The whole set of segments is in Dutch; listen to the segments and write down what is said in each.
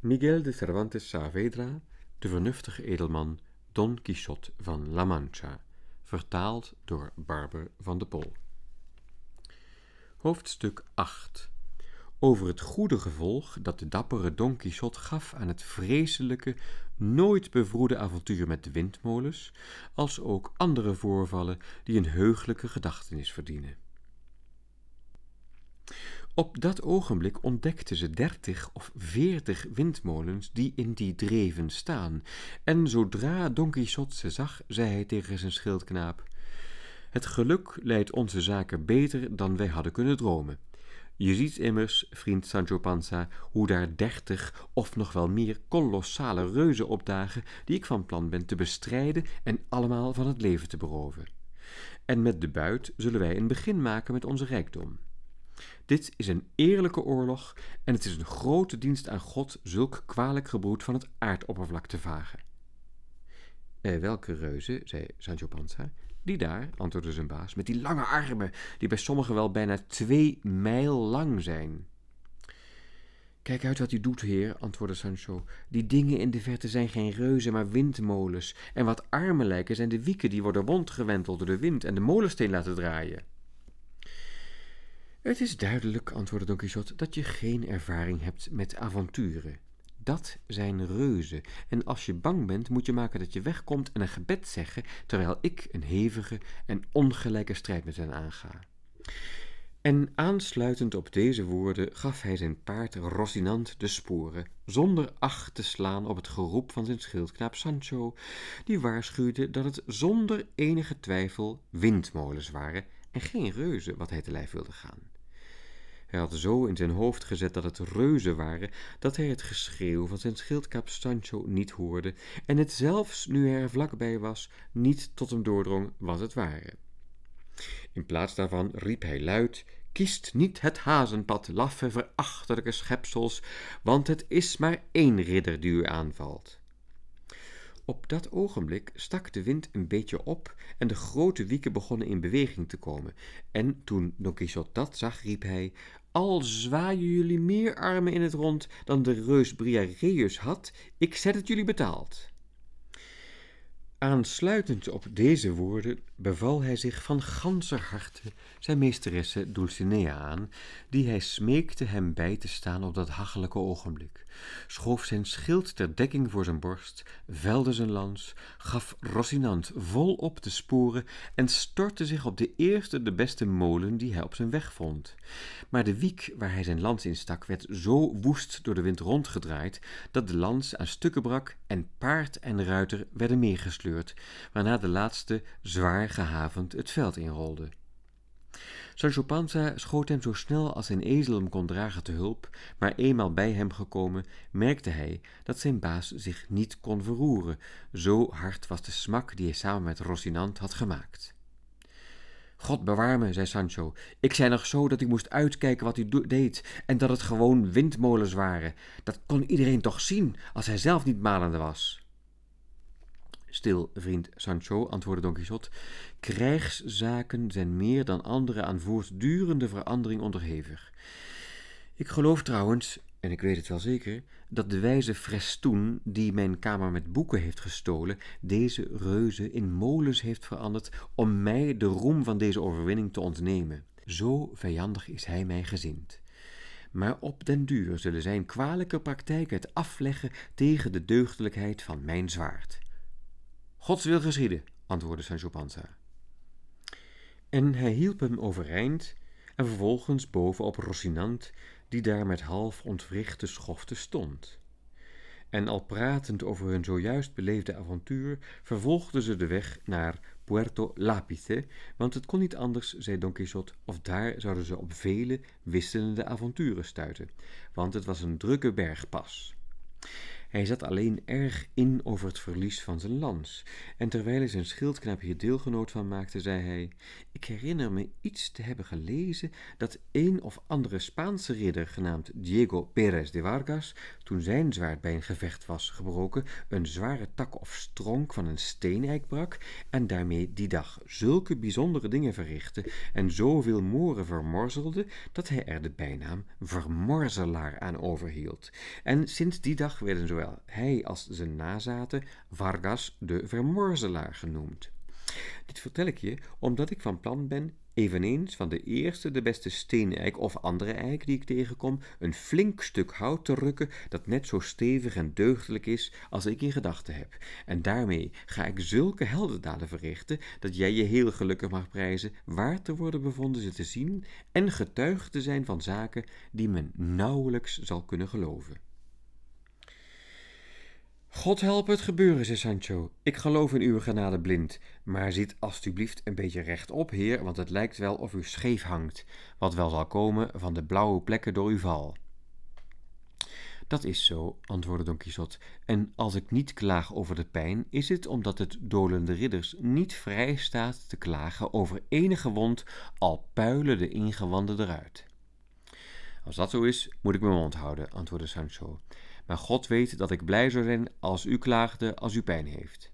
Miguel de Cervantes Saavedra, de vernuftige edelman Don Quixote van La Mancha, vertaald door Barber van de Pol. Hoofdstuk 8 Over het goede gevolg dat de dappere Don Quixote gaf aan het vreselijke, nooit bevroede avontuur met de windmolens, als ook andere voorvallen die een heugelijke gedachtenis verdienen. Op dat ogenblik ontdekten ze dertig of veertig windmolens die in die dreven staan, en zodra Don Quixote ze zag, zei hij tegen zijn schildknaap: Het geluk leidt onze zaken beter dan wij hadden kunnen dromen. Je ziet immers, vriend Sancho Panza, hoe daar dertig of nog wel meer kolossale reuzen opdagen die ik van plan ben te bestrijden en allemaal van het leven te beroven. En met de buit zullen wij een begin maken met onze rijkdom. Dit is een eerlijke oorlog en het is een grote dienst aan God zulk kwalijk gebroed van het aardoppervlak te vagen. Eh, welke reuzen, zei Sancho Panza. Die daar, antwoordde zijn baas, met die lange armen, die bij sommigen wel bijna twee mijl lang zijn. Kijk uit wat u doet, heer, antwoordde Sancho. Die dingen in de verte zijn geen reuzen, maar windmolens. En wat armen lijken zijn de wieken die worden rondgewenteld door de wind en de molensteen laten draaien. Het is duidelijk, antwoordde Don Quixote, dat je geen ervaring hebt met avonturen. Dat zijn reuzen, en als je bang bent, moet je maken dat je wegkomt en een gebed zeggen, terwijl ik een hevige en ongelijke strijd met hen aanga. En aansluitend op deze woorden gaf hij zijn paard Rosinant de sporen, zonder acht te slaan op het geroep van zijn schildknaap Sancho, die waarschuwde dat het zonder enige twijfel windmolens waren en geen reuzen wat hij te lijf wilde gaan. Hij had zo in zijn hoofd gezet dat het reuzen waren, dat hij het geschreeuw van zijn schildkap Sancho niet hoorde en het zelfs, nu hij er vlakbij was, niet tot hem doordrong wat het waren. In plaats daarvan riep hij luid kiest niet het hazenpad, laffe, verachtelijke schepsels, want het is maar één ridder die u aanvalt. Op dat ogenblik stak de wind een beetje op en de grote wieken begonnen in beweging te komen. En toen Don Quixote dat zag, riep hij: al zwaaien jullie meer armen in het rond dan de reus Briareus had, ik zet het jullie betaald. Aansluitend op deze woorden beval hij zich van ganser harte zijn meesteresse Dulcinea aan, die hij smeekte hem bij te staan op dat hachelijke ogenblik, schoof zijn schild ter dekking voor zijn borst, velde zijn lans, gaf Rosinant vol op de sporen en stortte zich op de eerste de beste molen die hij op zijn weg vond. Maar de wiek waar hij zijn lans in stak werd zo woest door de wind rondgedraaid, dat de lans aan stukken brak en paard en ruiter werden meegesleurd, waarna de laatste zwaar gehavend het veld inrolde. Sancho Panza schoot hem zo snel als zijn ezel hem kon dragen te hulp, maar eenmaal bij hem gekomen merkte hij dat zijn baas zich niet kon verroeren, zo hard was de smak die hij samen met Rosinant had gemaakt. God bewaar me, zei Sancho. Ik zei nog zo dat ik moest uitkijken wat u deed en dat het gewoon windmolens waren. Dat kon iedereen toch zien als hij zelf niet malende was. Stil, vriend Sancho, antwoordde Don Quixote. Krijgszaken zijn meer dan andere aan voortdurende verandering onderhevig. Ik geloof trouwens en ik weet het wel zeker, dat de wijze Frestoen, die mijn kamer met boeken heeft gestolen, deze reuze in molens heeft veranderd om mij de roem van deze overwinning te ontnemen. Zo vijandig is hij mij gezind. Maar op den duur zullen zijn kwalijke praktijken het afleggen tegen de deugdelijkheid van mijn zwaard. Gods wil geschieden, antwoordde Sancho Panza. En hij hielp hem overeind en vervolgens boven op Rocinant die daar met half ontwrichte schoften stond. En al pratend over hun zojuist beleefde avontuur, vervolgden ze de weg naar Puerto Lapice, want het kon niet anders, zei Don Quixote, of daar zouden ze op vele wisselende avonturen stuiten, want het was een drukke bergpas. Hij zat alleen erg in over het verlies van zijn lans, en terwijl hij zijn schildknaap hier deelgenoot van maakte, zei hij: Ik herinner me iets te hebben gelezen dat een of andere Spaanse ridder, genaamd Diego Perez de Vargas, toen zijn zwaard bij een gevecht was gebroken, een zware tak of stronk van een steenijk brak, en daarmee die dag zulke bijzondere dingen verrichtte en zoveel moren vermorzelde, dat hij er de bijnaam Vermorzelaar aan overhield. En sinds die dag werden zo zowel hij als zijn nazaten Vargas de Vermorzelaar genoemd. Dit vertel ik je omdat ik van plan ben eveneens van de eerste de beste steenijk of andere eik die ik tegenkom een flink stuk hout te rukken dat net zo stevig en deugdelijk is als ik in gedachten heb. En daarmee ga ik zulke heldendaden verrichten dat jij je heel gelukkig mag prijzen waar te worden bevonden ze te zien en getuige te zijn van zaken die men nauwelijks zal kunnen geloven. God help het gebeuren, zei Sancho. Ik geloof in uw genade blind, maar zit alstublieft een beetje rechtop, heer, want het lijkt wel of u scheef hangt, wat wel zal komen van de blauwe plekken door uw val. Dat is zo, antwoordde Don Quixote, en als ik niet klaag over de pijn, is het omdat het dolende ridders niet vrij staat te klagen over enige wond, al puilen de ingewanden eruit. Als dat zo is, moet ik mijn mond houden, antwoordde Sancho. Maar God weet dat ik blij zou zijn als u klaagde als u pijn heeft.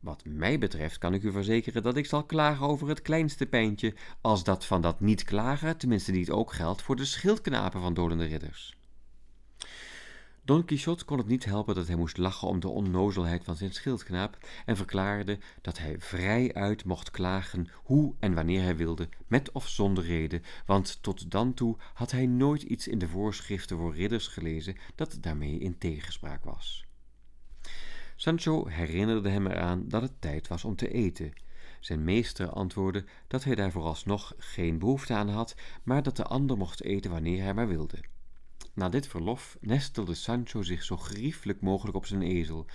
Wat mij betreft kan ik u verzekeren dat ik zal klagen over het kleinste pijntje, als dat van dat niet klagen tenminste niet ook geldt voor de schildknapen van dolende ridders. Don Quichot kon het niet helpen dat hij moest lachen om de onnozelheid van zijn schildknaap en verklaarde dat hij vrijuit mocht klagen hoe en wanneer hij wilde, met of zonder reden, want tot dan toe had hij nooit iets in de voorschriften voor ridders gelezen dat daarmee in tegenspraak was. Sancho herinnerde hem eraan dat het tijd was om te eten. Zijn meester antwoordde dat hij daar vooralsnog geen behoefte aan had, maar dat de ander mocht eten wanneer hij maar wilde. Na dit verlof nestelde Sancho zich zo grieflijk mogelijk op zijn ezel,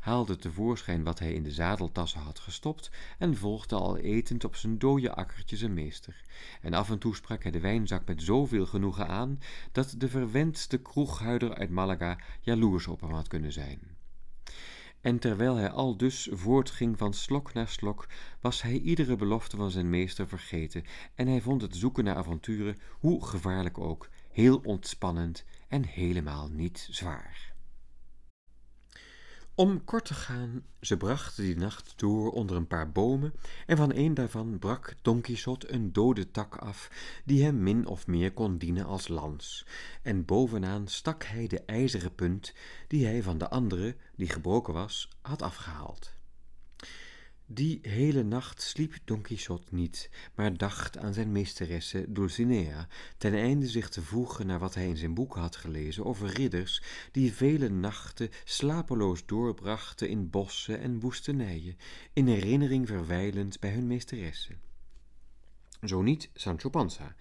haalde tevoorschijn wat hij in de zadeltassen had gestopt en volgde al etend op zijn dode akkertje zijn meester. En af en toe sprak hij de wijnzak met zoveel genoegen aan, dat de verwendste kroeghuider uit Malaga jaloers op hem had kunnen zijn. En terwijl hij al dus voortging van slok naar slok, was hij iedere belofte van zijn meester vergeten, en hij vond het zoeken naar avonturen, hoe gevaarlijk ook, heel ontspannend en helemaal niet zwaar. Om kort te gaan, ze brachten die nacht door onder een paar bomen, en van een daarvan brak Don Quixote een dode tak af, die hem min of meer kon dienen als lans, en bovenaan stak hij de ijzeren punt die hij van de andere, die gebroken was, had afgehaald. Die hele nacht sliep Don Quixote niet, maar dacht aan zijn meesteresse Dulcinea, ten einde zich te voegen naar wat hij in zijn boeken had gelezen over ridders die vele nachten slapeloos doorbrachten in bossen en woestenijen, in herinnering verwijlend bij hun meesteresse zo niet Sancho Panza.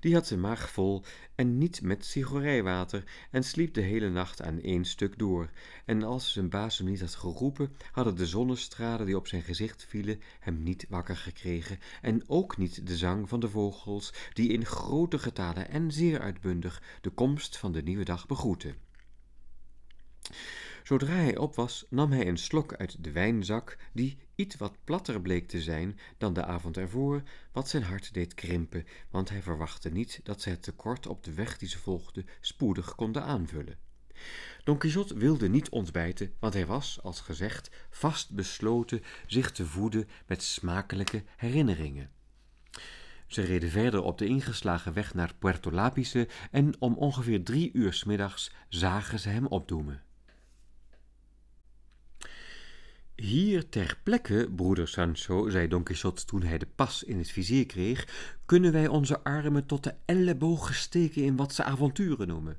Die had zijn maag vol en niet met sigorijwater en sliep de hele nacht aan één stuk door. En als zijn baas hem niet had geroepen, hadden de zonnestralen die op zijn gezicht vielen hem niet wakker gekregen en ook niet de zang van de vogels die in grote getalen en zeer uitbundig de komst van de nieuwe dag begroeten. Zodra hij op was, nam hij een slok uit de wijnzak, die iets wat platter bleek te zijn dan de avond ervoor, wat zijn hart deed krimpen, want hij verwachtte niet dat ze het tekort op de weg die ze volgden spoedig konden aanvullen. Don Quixote wilde niet ontbijten, want hij was, als gezegd, vast besloten zich te voeden met smakelijke herinneringen. Ze reden verder op de ingeslagen weg naar Puerto Lapice en om ongeveer drie uur middags zagen ze hem opdoemen. Hier ter plekke, broeder Sancho, zei Don Quixote toen hij de pas in het vizier kreeg, kunnen wij onze armen tot de ellebogen steken in wat ze avonturen noemen.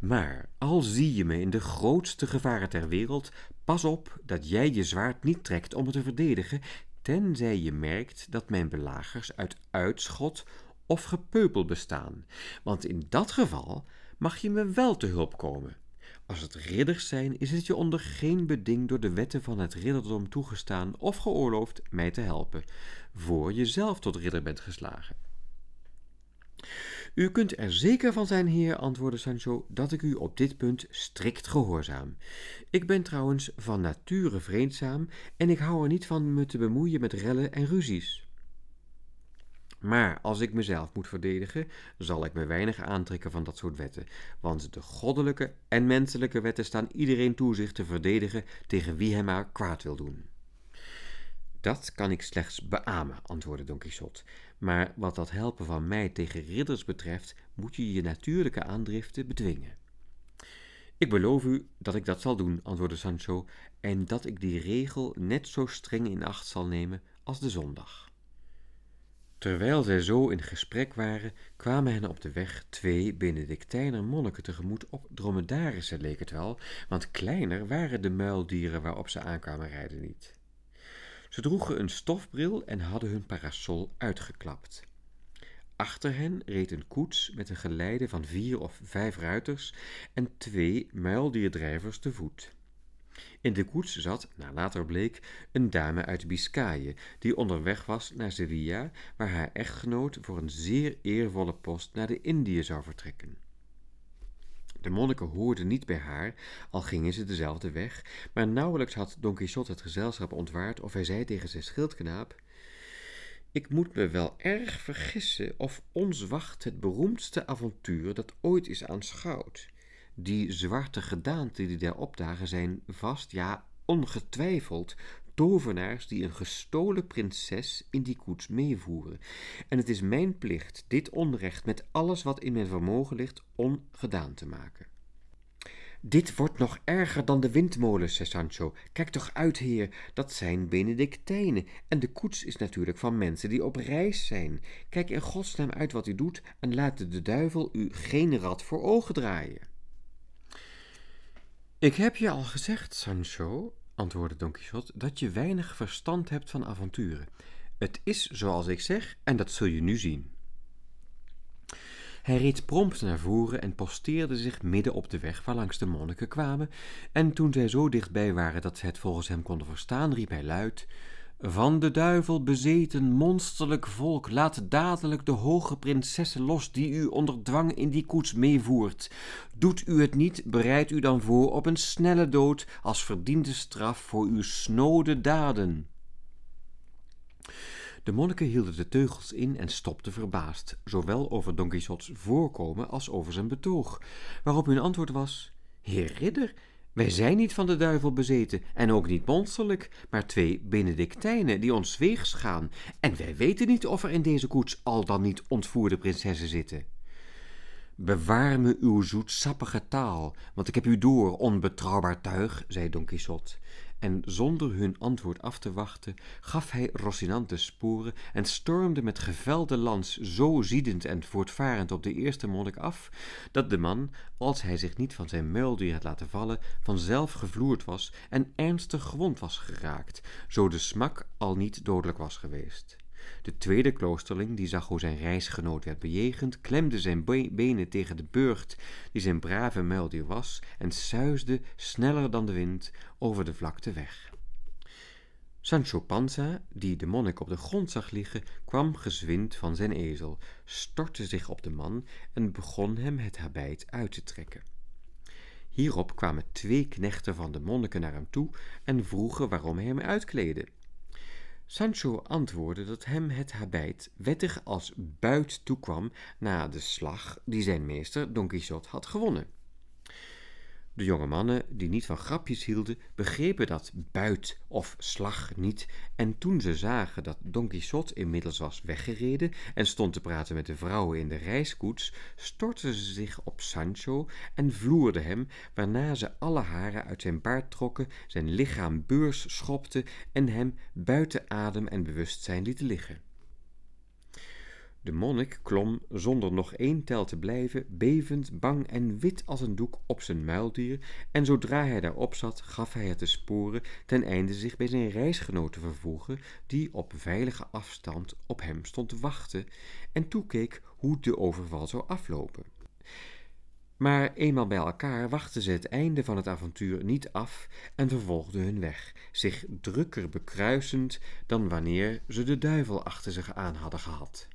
Maar al zie je me in de grootste gevaren ter wereld, pas op dat jij je zwaard niet trekt om me te verdedigen, tenzij je merkt dat mijn belagers uit uitschot of gepeupel bestaan, want in dat geval mag je me wel te hulp komen. Als het ridders zijn, is het je onder geen beding door de wetten van het ridderdom toegestaan of geoorloofd mij te helpen, voor je zelf tot ridder bent geslagen. U kunt er zeker van zijn, heer, antwoordde Sancho, dat ik u op dit punt strikt gehoorzaam. Ik ben trouwens van nature vreedzaam en ik hou er niet van me te bemoeien met rellen en ruzies. Maar als ik mezelf moet verdedigen, zal ik me weinig aantrekken van dat soort wetten, want de goddelijke en menselijke wetten staan iedereen toe zich te verdedigen tegen wie hem maar kwaad wil doen. Dat kan ik slechts beamen, antwoordde Don Quixote. Maar wat dat helpen van mij tegen ridders betreft, moet je je natuurlijke aandriften bedwingen. Ik beloof u dat ik dat zal doen, antwoordde Sancho, en dat ik die regel net zo streng in acht zal nemen als de zondag. Terwijl zij zo in gesprek waren, kwamen hen op de weg twee Benedictijner monniken tegemoet op dromedarissen, leek het wel, want kleiner waren de muildieren waarop ze aankwamen rijden niet. Ze droegen een stofbril en hadden hun parasol uitgeklapt. Achter hen reed een koets met een geleide van vier of vijf ruiters en twee muildierdrijvers te voet. In de koets zat, naar later bleek, een dame uit Biscaye, die onderweg was naar Sevilla, waar haar echtgenoot voor een zeer eervolle post naar de Indië zou vertrekken. De monniken hoorden niet bij haar, al gingen ze dezelfde weg, maar nauwelijks had Don Quixote het gezelschap ontwaard of hij zei tegen zijn schildknaap: Ik moet me wel erg vergissen of ons wacht het beroemdste avontuur dat ooit is aanschouwd. Die zwarte gedaanten die daar opdagen zijn vast, ja, ongetwijfeld tovenaars die een gestolen prinses in die koets meevoeren. En het is mijn plicht dit onrecht met alles wat in mijn vermogen ligt ongedaan te maken. Dit wordt nog erger dan de windmolens, zei Sancho. Kijk toch uit, heer, dat zijn Benedictijnen. En de koets is natuurlijk van mensen die op reis zijn. Kijk in godsnaam uit wat u doet en laat de duivel u geen rad voor ogen draaien. Ik heb je al gezegd, Sancho, antwoordde Don Quixote, dat je weinig verstand hebt van avonturen. Het is zoals ik zeg, en dat zul je nu zien. Hij reed prompt naar voren en posteerde zich midden op de weg waarlangs de monniken kwamen, en toen zij zo dichtbij waren dat ze het volgens hem konden verstaan, riep hij luid: van de duivel bezeten monsterlijk volk, laat dadelijk de hoge prinsessen los die u onder dwang in die koets meevoert. Doet u het niet, bereid u dan voor op een snelle dood als verdiende straf voor uw snode daden. De monniken hielden de teugels in en stopten verbaasd, zowel over Don Quixotes voorkomen als over zijn betoog, waarop hun antwoord was: Heer ridder, wij zijn niet van de duivel bezeten en ook niet monsterlijk, maar twee Benedictijnen die ons weegs gaan. En wij weten niet of er in deze koets al dan niet ontvoerde prinsessen zitten. Bewaar me uw zoetsappige taal, want ik heb u door, onbetrouwbaar tuig, zei Don Quixote en zonder hun antwoord af te wachten, gaf hij Rocinante sporen en stormde met gevelde lans zo ziedend en voortvarend op de eerste monnik af, dat de man, als hij zich niet van zijn muildier had laten vallen, vanzelf gevloerd was en ernstig gewond was geraakt, zo de smak al niet dodelijk was geweest. De tweede kloosterling, die zag hoe zijn reisgenoot werd bejegend, klemde zijn benen tegen de burcht die zijn brave muildier was en suisde sneller dan de wind over de vlakte weg. Sancho Panza, die de monnik op de grond zag liggen, kwam gezwind van zijn ezel, stortte zich op de man en begon hem het habit uit te trekken. Hierop kwamen twee knechten van de monniken naar hem toe en vroegen waarom hij hem uitkleedde. Sancho antwoordde dat hem het habijt wettig als buit toekwam na de slag die zijn meester Don Quixote had gewonnen. De jonge mannen, die niet van grapjes hielden, begrepen dat buit of slag niet, en toen ze zagen dat Don Quixote inmiddels was weggereden en stond te praten met de vrouwen in de reiskoets, stortten ze zich op Sancho en vloerden hem, waarna ze alle haren uit zijn baard trokken, zijn lichaam beurs schopten en hem buiten adem en bewustzijn lieten liggen. De monnik klom, zonder nog één tel te blijven, bevend, bang en wit als een doek op zijn muildier, en zodra hij daarop zat, gaf hij het de sporen, ten einde zich bij zijn reisgenoot te vervoegen, die op veilige afstand op hem stond te wachten, en toekeek hoe de overval zou aflopen. Maar eenmaal bij elkaar wachten ze het einde van het avontuur niet af en vervolgden hun weg, zich drukker bekruisend dan wanneer ze de duivel achter zich aan hadden gehad.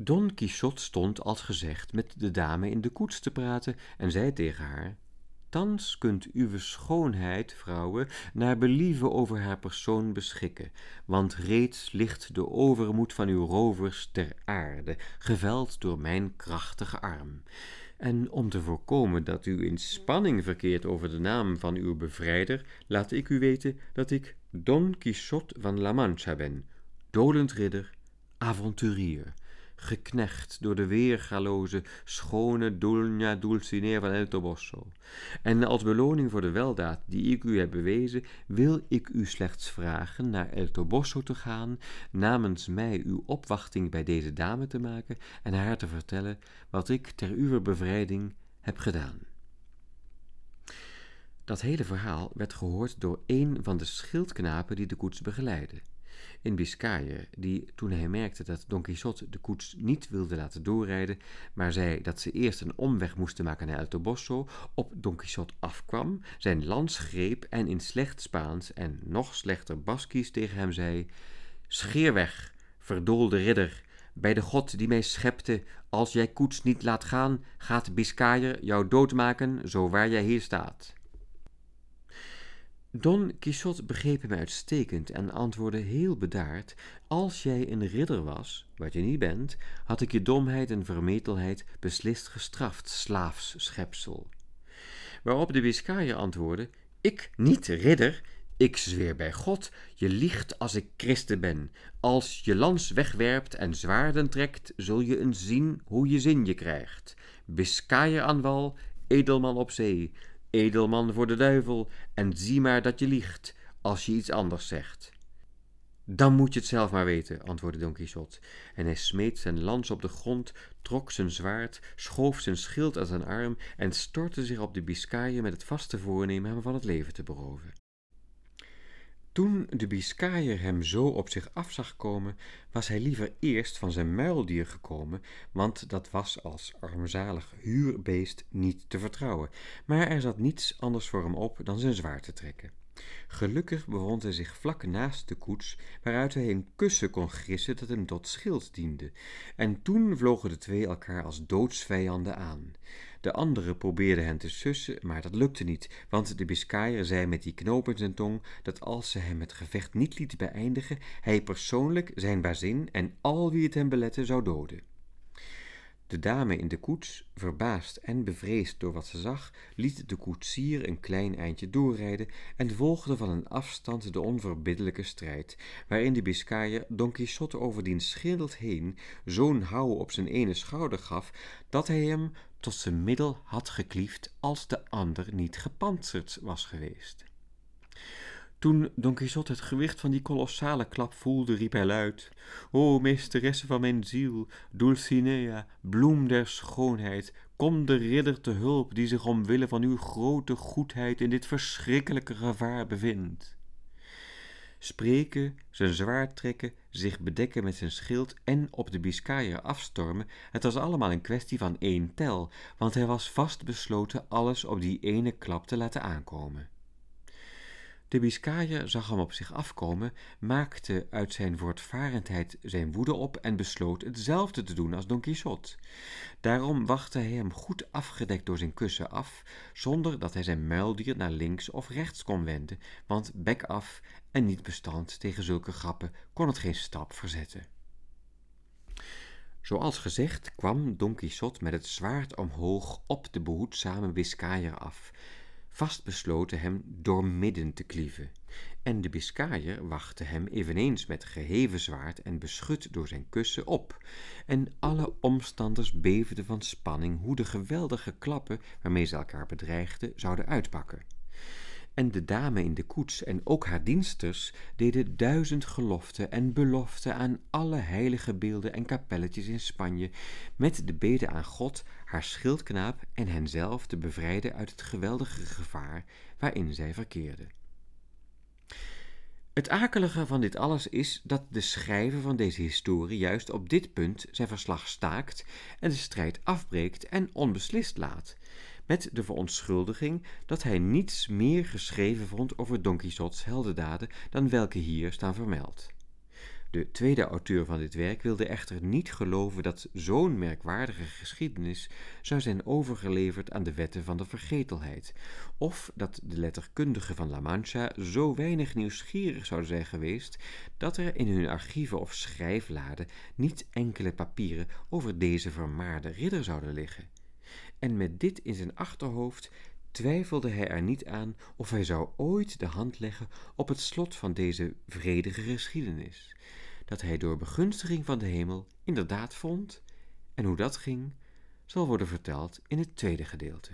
Don Quixote stond, als gezegd, met de dame in de koets te praten en zei tegen haar: Thans kunt uwe schoonheid, vrouwen, naar believen over haar persoon beschikken, want reeds ligt de overmoed van uw rovers ter aarde, geveld door mijn krachtige arm. En om te voorkomen dat u in spanning verkeert over de naam van uw bevrijder, laat ik u weten dat ik Don Quixote van La Mancha ben, dolend ridder, avonturier geknecht door de weergaloze, schone Dulna Dulcinea van El Toboso. En als beloning voor de weldaad die ik u heb bewezen, wil ik u slechts vragen naar El Toboso te gaan, namens mij uw opwachting bij deze dame te maken en haar te vertellen wat ik ter uw bevrijding heb gedaan. Dat hele verhaal werd gehoord door een van de schildknapen die de koets begeleidde in Biscayen, die toen hij merkte dat Don Quixote de koets niet wilde laten doorrijden, maar zei dat ze eerst een omweg moesten maken naar El Toboso, op Don Quixote afkwam, zijn lans greep en in slecht Spaans en nog slechter Baskisch tegen hem zei: Scheer weg, verdoolde ridder, bij de God die mij schepte, als jij koets niet laat gaan, gaat Biscayer jou doodmaken, zo waar jij hier staat. Don Quixote begreep hem uitstekend en antwoordde heel bedaard: Als jij een ridder was, wat je niet bent, had ik je domheid en vermetelheid beslist gestraft, slaafs schepsel. Waarop de Biscayer antwoordde: Ik niet, ridder, ik zweer bij God, je liegt als ik christen ben. Als je lans wegwerpt en zwaarden trekt, zul je eens zien hoe je zin je krijgt. Biscayer aan wal, edelman op zee. Edelman voor de duivel, en zie maar dat je liegt als je iets anders zegt. Dan moet je het zelf maar weten, antwoordde Don Quixote. En hij smeet zijn lans op de grond, trok zijn zwaard, schoof zijn schild aan zijn arm en stortte zich op de Biscayen met het vaste voornemen hem van het leven te beroven. Toen de Biscayer hem zo op zich af zag komen, was hij liever eerst van zijn muildier gekomen, want dat was als armzalig huurbeest niet te vertrouwen, maar er zat niets anders voor hem op dan zijn zwaard te trekken. Gelukkig bevond hij zich vlak naast de koets, waaruit hij een kussen kon grissen dat hem tot schild diende, en toen vlogen de twee elkaar als doodsvijanden aan. De andere probeerden hen te sussen, maar dat lukte niet, want de Biscayer zei met die knoop in zijn tong dat als ze hem het gevecht niet liet beëindigen, hij persoonlijk zijn bazin en al wie het hem belette zou doden. De dame in de koets, verbaasd en bevreesd door wat ze zag, liet de koetsier een klein eindje doorrijden en volgde van een afstand de onverbiddelijke strijd, waarin de Biscayer Don Quixote over diens heen zo'n houw op zijn ene schouder gaf, dat hij hem, tot zijn middel had gekliefd als de ander niet gepantserd was geweest. Toen Don Quixote het gewicht van die kolossale klap voelde, riep hij luid: O meesteresse van mijn ziel, Dulcinea, bloem der schoonheid, kom de ridder te hulp die zich omwille van uw grote goedheid in dit verschrikkelijke gevaar bevindt spreken, zijn zwaard trekken, zich bedekken met zijn schild en op de Biscayer afstormen, het was allemaal een kwestie van één tel, want hij was vastbesloten alles op die ene klap te laten aankomen. De Biscayer zag hem op zich afkomen, maakte uit zijn voortvarendheid zijn woede op en besloot hetzelfde te doen als Don Quixote. Daarom wachtte hij hem goed afgedekt door zijn kussen af, zonder dat hij zijn muildier naar links of rechts kon wenden, want bek af en niet bestand tegen zulke grappen kon het geen stap verzetten. Zoals gezegd kwam Don Quixote met het zwaard omhoog op de behoedzame Biscayer af vastbesloten hem midden te klieven. En de Biscayer wachtte hem eveneens met geheven zwaard en beschut door zijn kussen op. En alle omstanders beefden van spanning hoe de geweldige klappen waarmee ze elkaar bedreigden zouden uitpakken. En de dame in de koets en ook haar diensters deden duizend geloften en beloften aan alle heilige beelden en kapelletjes in Spanje, met de bede aan God, haar schildknaap en henzelf te bevrijden uit het geweldige gevaar waarin zij verkeerden. Het akelige van dit alles is dat de schrijver van deze historie juist op dit punt zijn verslag staakt en de strijd afbreekt en onbeslist laat met de verontschuldiging dat hij niets meer geschreven vond over Don Quixotes heldendaden dan welke hier staan vermeld. De tweede auteur van dit werk wilde echter niet geloven dat zo'n merkwaardige geschiedenis zou zijn overgeleverd aan de wetten van de vergetelheid, of dat de letterkundigen van La Mancha zo weinig nieuwsgierig zouden zijn geweest dat er in hun archieven of schrijfladen niet enkele papieren over deze vermaarde ridder zouden liggen en met dit in zijn achterhoofd twijfelde hij er niet aan of hij zou ooit de hand leggen op het slot van deze vredige geschiedenis, dat hij door begunstiging van de hemel inderdaad vond, en hoe dat ging, zal worden verteld in het tweede gedeelte.